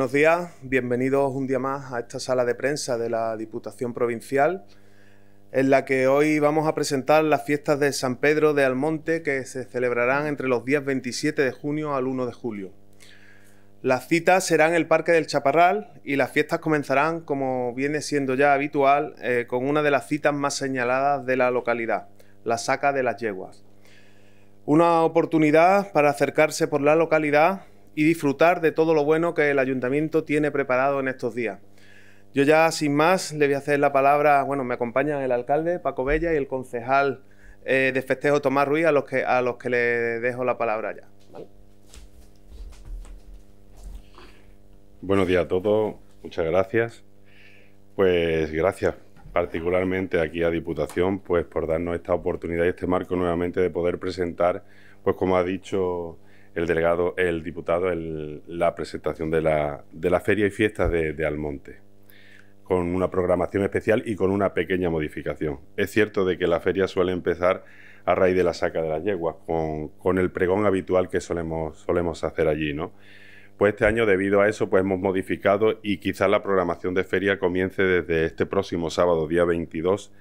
Buenos días, bienvenidos un día más a esta sala de prensa de la Diputación Provincial, en la que hoy vamos a presentar las fiestas de San Pedro de Almonte que se celebrarán entre los días 27 de junio al 1 de julio. Las citas serán en el Parque del Chaparral y las fiestas comenzarán, como viene siendo ya habitual, eh, con una de las citas más señaladas de la localidad, la Saca de las Yeguas. Una oportunidad para acercarse por la localidad y disfrutar de todo lo bueno que el ayuntamiento tiene preparado en estos días. Yo ya sin más le voy a hacer la palabra, bueno, me acompañan el alcalde Paco Bella y el concejal eh, de festejo Tomás Ruiz a los que, a los que le dejo la palabra ya. Buenos días a todos, muchas gracias. Pues gracias particularmente aquí a Diputación pues por darnos esta oportunidad y este marco nuevamente de poder presentar, pues como ha dicho el delegado, el diputado, en la presentación de la, feria y fiestas de, Almonte, con una programación especial y con una pequeña modificación. Es cierto de que la feria suele empezar a raíz de la saca de las yeguas, con, el pregón habitual que solemos, solemos hacer allí, ¿no? Pues este año, debido a eso, pues hemos modificado y quizás la programación de feria comience desde este próximo sábado, día 22,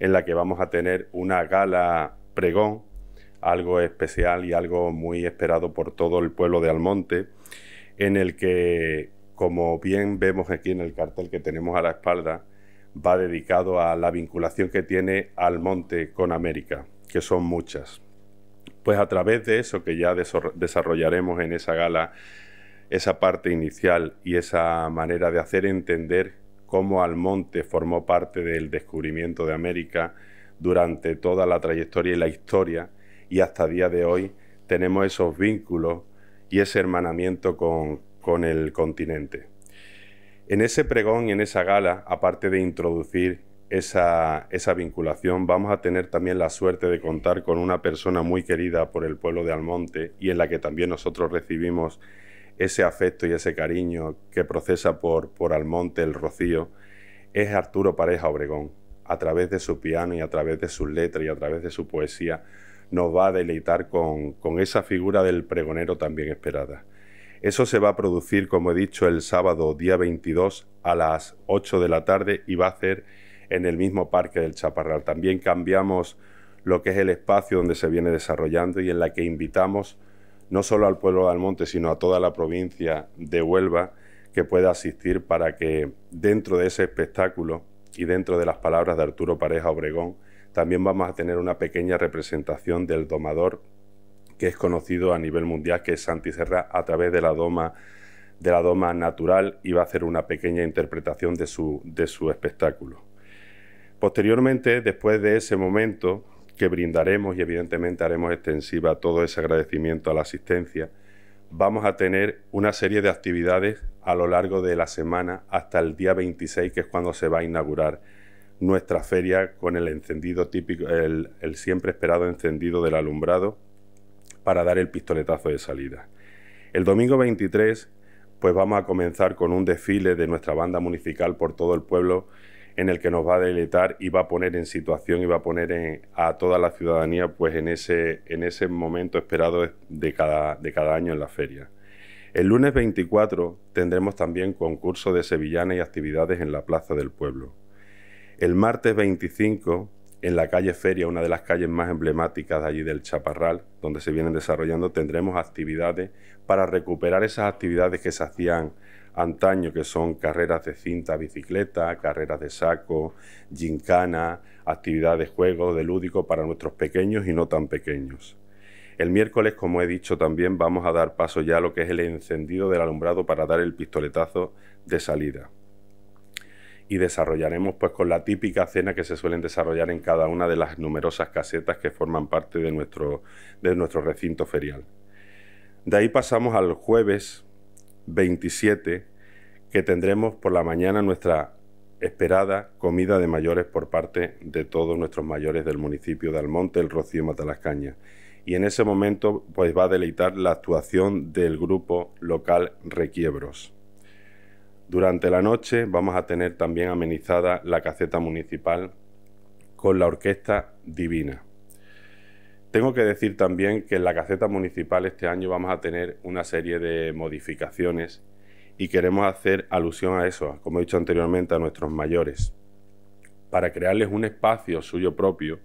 en la que vamos a tener una gala pregón algo especial y algo muy esperado por todo el pueblo de Almonte, en el que, como bien vemos aquí en el cartel que tenemos a la espalda, va dedicado a la vinculación que tiene Almonte con América, que son muchas. Pues a través de eso que ya desarrollaremos en esa gala, esa parte inicial y esa manera de hacer entender cómo Almonte formó parte del descubrimiento de América durante toda la trayectoria y la historia y hasta día de hoy tenemos esos vínculos y ese hermanamiento con, el continente. En ese pregón y en esa gala, aparte de introducir esa, vinculación, vamos a tener también la suerte de contar con una persona muy querida por el pueblo de Almonte y en la que también nosotros recibimos ese afecto y ese cariño que procesa por, por Almonte el Rocío, es Arturo Pareja Obregón. A través de su piano y a través de sus letras y a través de su poesía, nos va a deleitar con, esa figura del pregonero también esperada. Eso se va a producir, como he dicho, el sábado día 22 a las 8 de la tarde y va a ser en el mismo parque del Chaparral. También cambiamos lo que es el espacio donde se viene desarrollando y en la que invitamos no solo al pueblo de Almonte, sino a toda la provincia de Huelva que pueda asistir para que dentro de ese espectáculo y dentro de las palabras de Arturo Pareja Obregón, también vamos a tener una pequeña representación del domador que es conocido a nivel mundial, que es Santi Serra, a través de la doma de la doma natural y va a hacer una pequeña interpretación de su, de su espectáculo. Posteriormente, después de ese momento que brindaremos y evidentemente haremos extensiva todo ese agradecimiento a la asistencia, vamos a tener una serie de actividades a lo largo de la semana hasta el día 26, que es cuando se va a inaugurar nuestra feria con el encendido típico, el, siempre esperado encendido del alumbrado para dar el pistoletazo de salida. El domingo 23 pues vamos a comenzar con un desfile de nuestra banda municipal por todo el pueblo en el que nos va a deleitar y va a poner en situación y va a poner a toda la ciudadanía pues en ese, en ese momento esperado de cada, de cada año en la feria. El lunes 24 tendremos también concurso de sevillanas y actividades en la Plaza del Pueblo. El martes 25, en la calle Feria, una de las calles más emblemáticas de allí del Chaparral, donde se vienen desarrollando, tendremos actividades para recuperar esas actividades que se hacían antaño, que son carreras de cinta bicicleta, carreras de saco, gincana, actividades de juego, de lúdico para nuestros pequeños y no tan pequeños. El miércoles, como he dicho también, vamos a dar paso ya a lo que es el encendido del alumbrado para dar el pistoletazo de salida y desarrollaremos pues con la típica cena que se suelen desarrollar en cada una de las numerosas casetas que forman parte de nuestro, de nuestro recinto ferial. De ahí pasamos al jueves 27 que tendremos por la mañana nuestra esperada comida de mayores por parte de todos nuestros mayores del municipio de Almonte, El Rocío Matalascaña. Y en ese momento pues va a deleitar la actuación del grupo local Requiebros. Durante la noche vamos a tener también amenizada la caseta municipal con la orquesta divina. Tengo que decir también que en la caseta municipal este año vamos a tener una serie de modificaciones y queremos hacer alusión a eso, como he dicho anteriormente, a nuestros mayores, para crearles un espacio suyo propio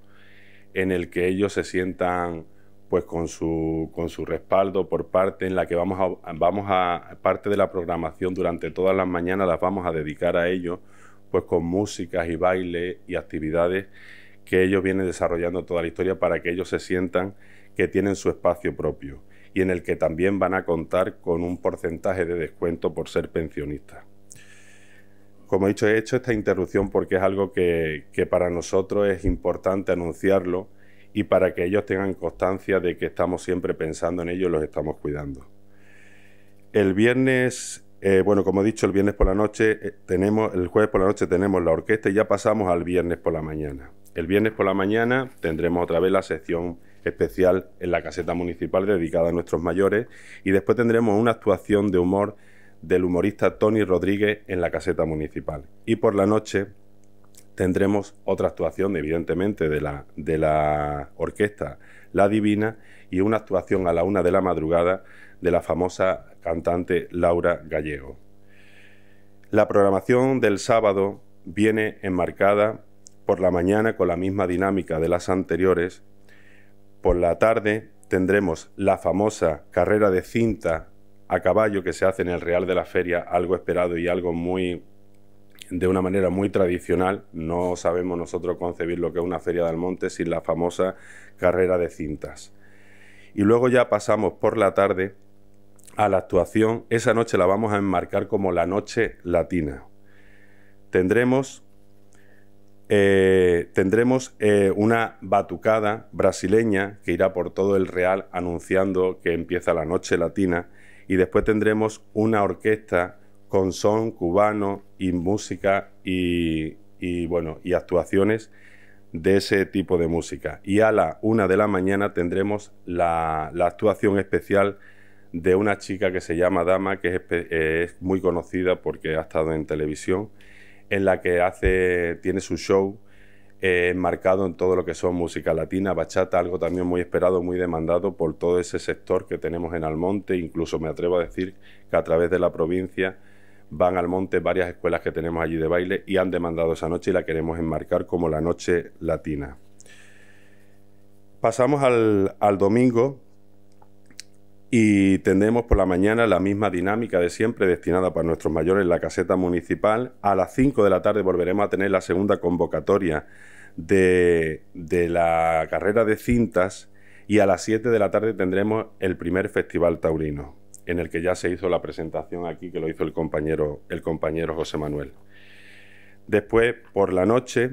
en el que ellos se sientan pues con su, con su respaldo por parte en la que vamos a, vamos a parte de la programación durante todas las mañanas las vamos a dedicar a ellos pues con músicas y baile y actividades que ellos vienen desarrollando toda la historia para que ellos se sientan que tienen su espacio propio y en el que también van a contar con un porcentaje de descuento por ser pensionistas. Como he dicho, he hecho esta interrupción porque es algo que, que para nosotros es importante anunciarlo y para que ellos tengan constancia de que estamos siempre pensando en ellos y los estamos cuidando. El viernes, eh, bueno, como he dicho, el viernes por la noche eh, tenemos, el jueves por la noche tenemos la orquesta y ya pasamos al viernes por la mañana. El viernes por la mañana tendremos otra vez la sección especial en la caseta municipal dedicada a nuestros mayores y después tendremos una actuación de humor del humorista Tony Rodríguez en la caseta municipal. Y por la noche tendremos otra actuación, evidentemente, de la, de la orquesta La Divina y una actuación a la una de la madrugada de la famosa cantante Laura Gallego. La programación del sábado viene enmarcada por la mañana con la misma dinámica de las anteriores. Por la tarde tendremos la famosa carrera de cinta a caballo que se hace en el Real de la Feria, algo esperado y algo muy de una manera muy tradicional. No sabemos nosotros concebir lo que es una feria del monte sin la famosa carrera de cintas. Y luego ya pasamos por la tarde a la actuación. Esa noche la vamos a enmarcar como la noche latina. Tendremos, eh, tendremos eh, una batucada brasileña que irá por todo el Real anunciando que empieza la noche latina. Y después tendremos una orquesta con son cubano y música y, bueno, y actuaciones de ese tipo de música. Y a la una de la mañana tendremos la, actuación especial de una chica que se llama Dama, que es, muy conocida porque ha estado en televisión, en la que hace, tiene su show eh, enmarcado en todo lo que son música latina, bachata, algo también muy esperado, muy demandado por todo ese sector que tenemos en Almonte, incluso me atrevo a decir que a través de la provincia van al monte varias escuelas que tenemos allí de baile y han demandado esa noche y la queremos enmarcar como la noche latina. Pasamos al, domingo y tendremos por la mañana la misma dinámica de siempre destinada para nuestros mayores en la caseta municipal. A las 5 de la tarde volveremos a tener la segunda convocatoria de, de la carrera de cintas y a las 7 de la tarde tendremos el primer festival taurino en el que ya se hizo la presentación aquí, que lo hizo el compañero, el compañero José Manuel. Después, por la noche,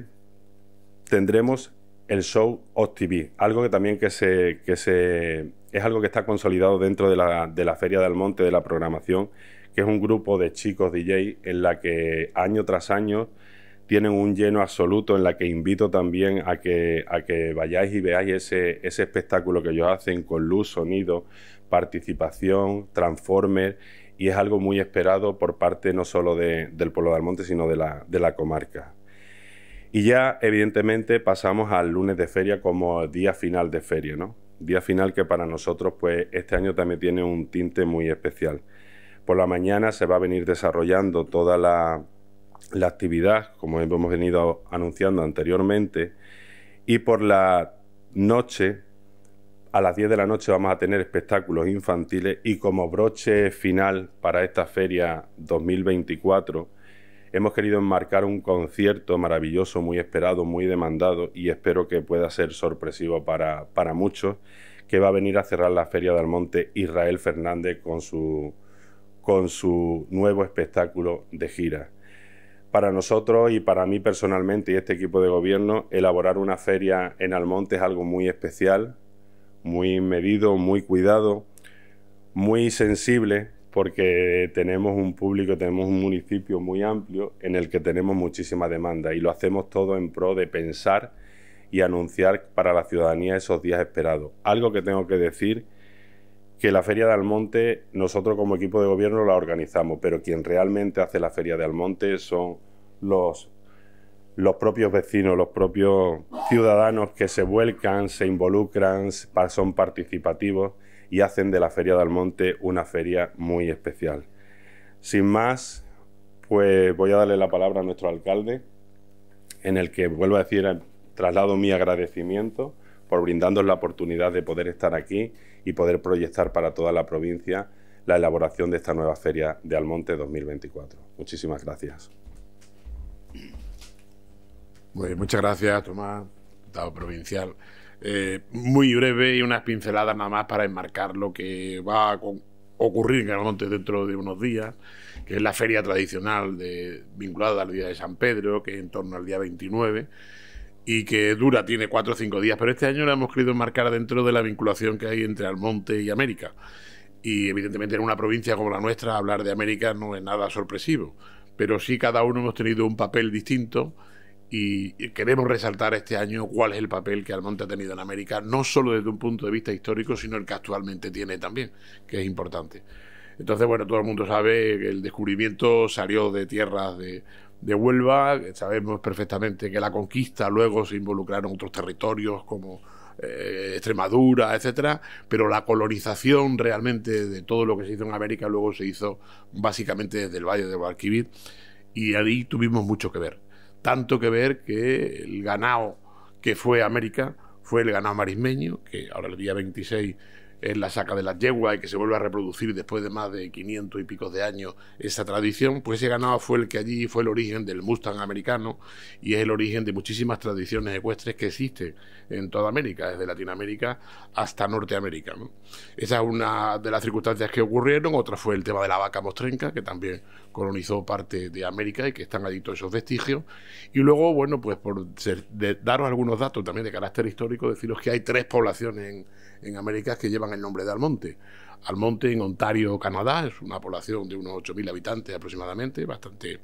tendremos el show TV... algo que también que se, se, es algo que está consolidado dentro de la, de la Feria del Monte. de la programación, que es un grupo de chicos DJ en la que año tras año tienen un lleno absoluto en la que invito también a que, vayáis y veáis ese, espectáculo que ellos hacen con luz, sonido, participación, transformer y es algo muy esperado por parte no solo del pueblo de Almonte sino de la, de la comarca. Y ya evidentemente pasamos al lunes de feria como día final de feria, ¿no? Día final que para nosotros pues este año también tiene un tinte muy especial. Por la mañana se va a venir desarrollando toda la, la actividad, como hemos venido anunciando anteriormente, y por la noche, a las 10 de la noche vamos a tener espectáculos infantiles y como broche final para esta feria 2024, hemos querido enmarcar un concierto maravilloso, muy esperado, muy demandado y espero que pueda ser sorpresivo para, muchos, que va a venir a cerrar la feria del Monte Israel Fernández con su, con su nuevo espectáculo de gira para nosotros y para mí personalmente y este equipo de gobierno, elaborar una feria en Almonte es algo muy especial, muy medido, muy cuidado, muy sensible, porque tenemos un público, tenemos un municipio muy amplio en el que tenemos muchísima demanda y lo hacemos todo en pro de pensar y anunciar para la ciudadanía esos días esperados. Algo que tengo que decir que la Feria de Almonte nosotros como equipo de gobierno la organizamos, pero quien realmente hace la Feria de Almonte son los, propios vecinos, los propios ciudadanos que se vuelcan, se involucran, son participativos y hacen de la Feria de Almonte una feria muy especial. Sin más, pues voy a darle la palabra a nuestro alcalde, en el que vuelvo a decir, traslado mi agradecimiento por brindarnos la oportunidad de poder estar aquí y poder proyectar para toda la provincia la elaboración de esta nueva feria de Almonte 2024. Muchísimas gracias. muchas gracias, Tomás, diputado provincial. Eh, muy breve y unas pinceladas nada más para enmarcar lo que va a ocurrir en Almonte dentro de unos días, que es la feria tradicional de, vinculada al Día de San Pedro, que es en torno al día 29 y que dura, tiene cuatro o cinco días, pero este año lo hemos querido enmarcar dentro de la vinculación que hay entre Almonte y América. Y evidentemente en una provincia como la nuestra hablar de América no es nada sorpresivo, pero sí cada uno hemos tenido un papel distinto y queremos resaltar este año cuál es el papel que Almonte ha tenido en América, no solo desde un punto de vista histórico, sino el que actualmente tiene también, que es importante. Entonces, bueno, todo el mundo sabe que el descubrimiento salió de tierras de de Huelva, sabemos perfectamente que la conquista luego se involucraron otros territorios como eh, Extremadura, etcétera, pero la colonización realmente de todo lo que se hizo en América luego se hizo básicamente desde el Valle de Guadalquivir y ahí tuvimos mucho que ver. Tanto que ver que el ganado que fue América fue el ganado marismeño, que ahora el día 26 ...en la saca de las yeguas y que se vuelve a reproducir después de más de 500 y pico de años esa tradición, pues ese ganado fue el que allí fue el origen del Mustang americano y es el origen de muchísimas tradiciones ecuestres que existen en toda América, desde Latinoamérica hasta Norteamérica. ¿no? Esa es una de las circunstancias que ocurrieron, otra fue el tema de la vaca mostrenca, que también colonizó parte de América y que están adictos a esos vestigios. Y luego, bueno, pues por daros algunos datos también de carácter histórico, deciros que hay tres poblaciones en en América que llevan el nombre de Almonte. Almonte en Ontario, Canadá, es una población de unos 8.000 habitantes aproximadamente, bastante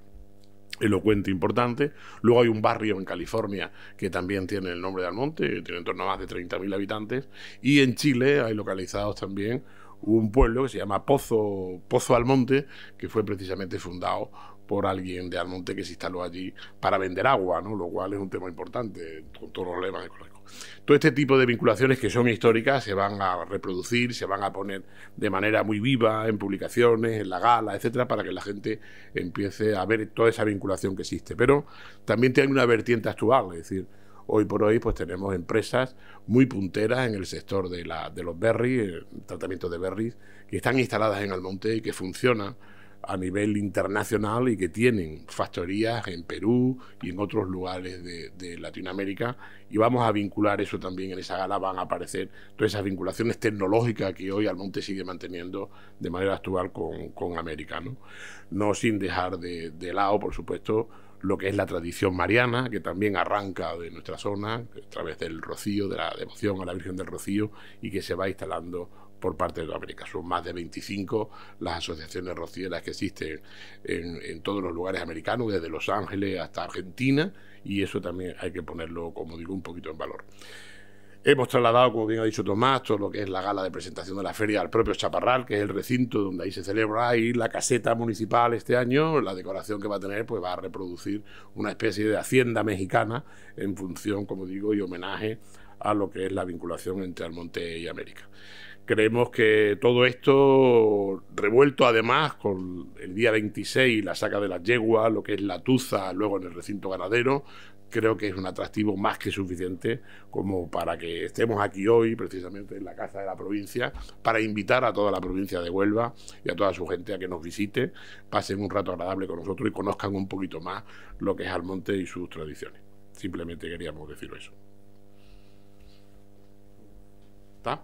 elocuente e importante. Luego hay un barrio en California que también tiene el nombre de Almonte, tiene en torno a más de 30.000 habitantes. Y en Chile hay localizados también un pueblo que se llama Pozo, Pozo Almonte, que fue precisamente fundado por alguien de Almonte que se instaló allí para vender agua, ¿no? lo cual es un tema importante con todos los problemas ecológicos. Todo este tipo de vinculaciones que son históricas se van a reproducir, se van a poner de manera muy viva en publicaciones, en la gala, etcétera, para que la gente empiece a ver toda esa vinculación que existe. Pero también tiene una vertiente actual, es decir, hoy por hoy pues tenemos empresas muy punteras en el sector de, la, de los berries, el eh, tratamiento de berries, que están instaladas en Almonte y que funcionan a nivel internacional y que tienen factorías en Perú y en otros lugares de, Latinoamérica y vamos a vincular eso también en esa gala van a aparecer todas esas vinculaciones tecnológicas que hoy Almonte sigue manteniendo de manera actual con, con América ¿no? no sin dejar de lado por supuesto lo que es la tradición mariana, que también arranca de nuestra zona, a través del rocío, de la devoción a la Virgen del Rocío, y que se va instalando por parte de América. Son más de 25 las asociaciones rocieras que existen en, todos los lugares americanos, desde Los Ángeles hasta Argentina, y eso también hay que ponerlo, como digo, un poquito en valor. Hemos trasladado, como bien ha dicho Tomás, todo lo que es la gala de presentación de la feria al propio Chaparral, que es el recinto donde ahí se celebra, y la caseta municipal este año, la decoración que va a tener, pues va a reproducir una especie de hacienda mexicana en función, como digo, y homenaje a lo que es la vinculación entre Almonte y América. Creemos que todo esto, revuelto además con el día 26, la saca de las yeguas, lo que es la tuza, luego en el recinto ganadero, creo que es un atractivo más que suficiente como para que estemos aquí hoy, precisamente en la Casa de la Provincia, para invitar a toda la provincia de Huelva y a toda su gente a que nos visite, pasen un rato agradable con nosotros y conozcan un poquito más lo que es Almonte y sus tradiciones. Simplemente queríamos decir eso. ¿Está?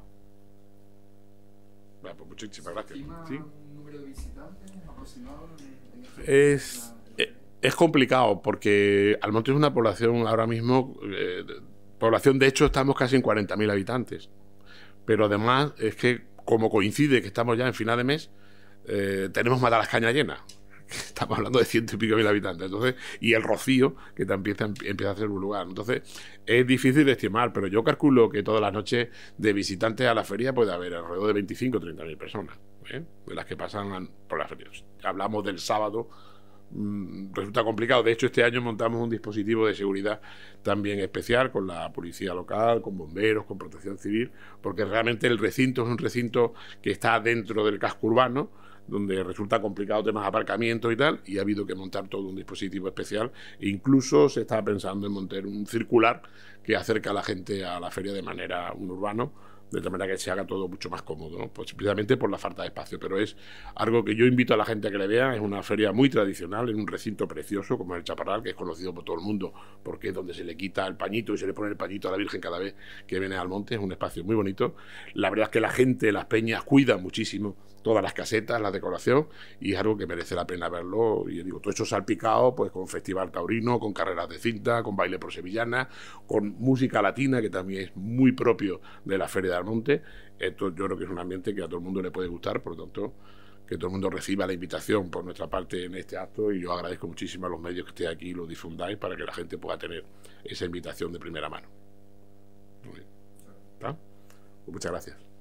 pues muchísimas gracias. ¿Sí? número de visitantes eh, Es, complicado porque Almonte es una población ahora mismo, eh, población de hecho estamos casi en 40.000 habitantes, pero además es que como coincide que estamos ya en final de mes, eh, tenemos cañas llenas. estamos hablando de ciento y pico mil habitantes, entonces, y el Rocío, que también em, empieza, a ser un lugar. Entonces, es difícil de estimar, pero yo calculo que todas las noches de visitantes a la feria puede haber alrededor de 25 o 30 mil personas, ¿eh? de las que pasan por las ferias. Hablamos del sábado mm, resulta complicado. De hecho, este año montamos un dispositivo de seguridad también especial con la policía local, con bomberos, con protección civil, porque realmente el recinto es un recinto que está dentro del casco urbano donde resulta complicado temas de aparcamiento y tal, y ha habido que montar todo un dispositivo especial. E incluso se estaba pensando en montar un circular que acerca a la gente a la feria de manera un urbano, de tal manera que se haga todo mucho más cómodo, ¿no? Pues precisamente por la falta de espacio. Pero es algo que yo invito a la gente a que le vea, es una feria muy tradicional, en un recinto precioso como el Chaparral, que es conocido por todo el mundo, porque es donde se le quita el pañito y se le pone el pañito a la Virgen cada vez que viene al monte, es un espacio muy bonito. La verdad es que la gente, las peñas, cuida muchísimo todas las casetas, la decoración, y es algo que merece la pena verlo. Y digo, todo esto salpicado pues, con festival taurino, con carreras de cinta, con baile pro sevillana, con música latina, que también es muy propio de la Feria del Monte. Esto yo creo que es un ambiente que a todo el mundo le puede gustar, por lo tanto, que todo el mundo reciba la invitación por nuestra parte en este acto y yo agradezco muchísimo a los medios que estéis aquí y lo difundáis para que la gente pueda tener esa invitación de primera mano. Pues muchas gracias.